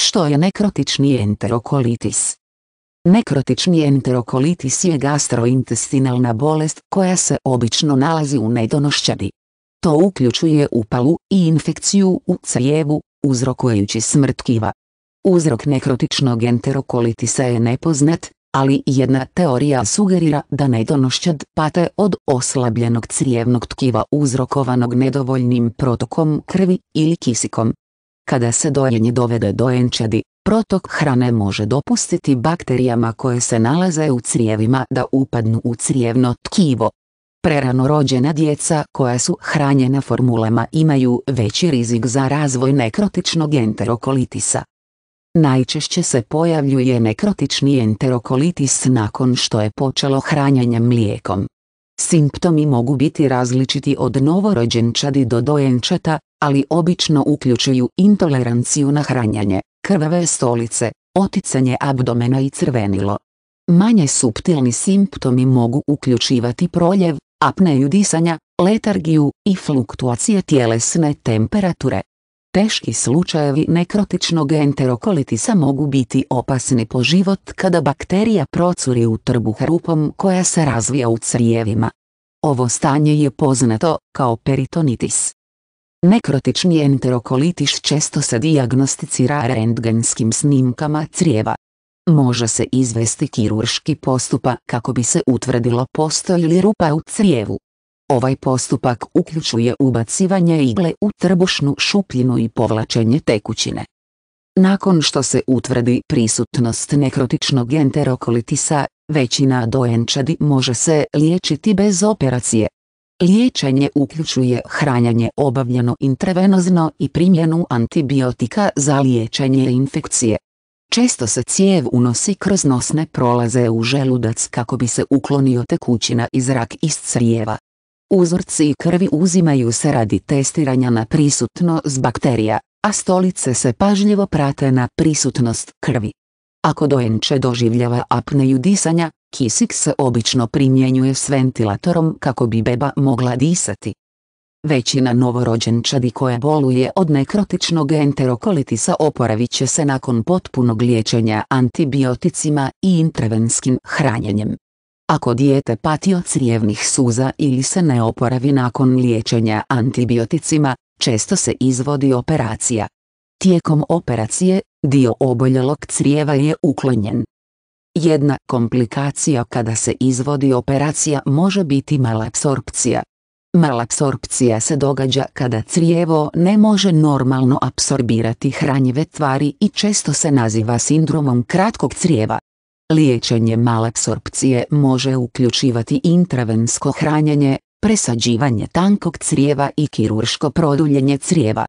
Što je nekrotični enterokolitis? Nekrotični enterokolitis je gastrointestinalna bolest koja se obično nalazi u nedonošćadi. To uključuje upalu i infekciju u crijevu, uzrokujući smrt kiva. Uzrok nekrotičnog enterokolitisa je nepoznat, ali jedna teorija sugerira da nedonošćad pate od oslabljenog crijevnog tkiva uzrokovanog nedovoljnim protokom krvi ili kisikom. Kada se dojenje dovede do enčadi, protok hrane može dopustiti bakterijama koje se nalaze u crijevima da upadnu u crijevno tkivo. Prerano rođena djeca koja su hranjena formulama imaju veći rizik za razvoj nekrotičnog enterokolitisa. Najčešće se pojavljuje nekrotični enterokolitis nakon što je počelo hranjanje mlijekom. Simptomi mogu biti različiti od novorođenčadi do dojenčeta, ali obično uključuju intoleranciju na hranjanje, krvave stolice, oticanje abdomena i crvenilo. Manje suptilni simptomi mogu uključivati proljev, apneju disanja, letargiju i fluktuacije tjelesne temperature. Teški slučajevi nekrotičnog enterokolitisa mogu biti opasni po život kada bakterija procuri u trbuh rupom koja se razvija u crijevima. Ovo stanje je poznato kao peritonitis. Nekrotični enterokolitis često se diagnosticira rendgenskim snimkama crijeva. Može se izvesti kirurški postupak kako bi se utvrdilo postoji li rupa u crijevu. Ovaj postupak uključuje ubacivanje igle u trbušnu šupljinu i povlačenje tekućine. Nakon što se utvrdi prisutnost nekrotičnog enterokolitisa, većina dojenčadi može se liječiti bez operacije. Liječenje uključuje hranjanje obavljeno intravenozno i primjenu antibiotika za liječenje infekcije. Često se cijev unosi kroz nosne prolaze u želudac kako bi se uklonio tekućina i zrak iz crijeva. Uzorci krvi uzimaju se radi testiranja na prisutnost bakterija, a stolice se pažljivo prate na prisutnost krvi. Ako dojenče doživljava apneju disanja, kisik se obično primjenjuje s ventilatorom kako bi beba mogla disati. Većina novorođenčadi koja boluje od nekrotičnog enterokolitisa oporavit će se nakon potpunog liječenja antibioticima i intravenskim hranjenjem. Ako dijete pati od crijevnih suza ili se ne oporavi nakon liječenja antibioticima, često se izvodi operacija. Tijekom operacije, dio oboljelog crijeva je uklonjen. Jedna komplikacija kada se izvodi operacija može biti malapsorpcija. Malapsorpcija se događa kada crijevo ne može normalno apsorbirati hranjive tvari i često se naziva sindromom kratkog crijeva. Liječenje malapsorpcije može uključivati intravensko hranjenje, presađivanje tankog crijeva i kirurško produljenje crijeva.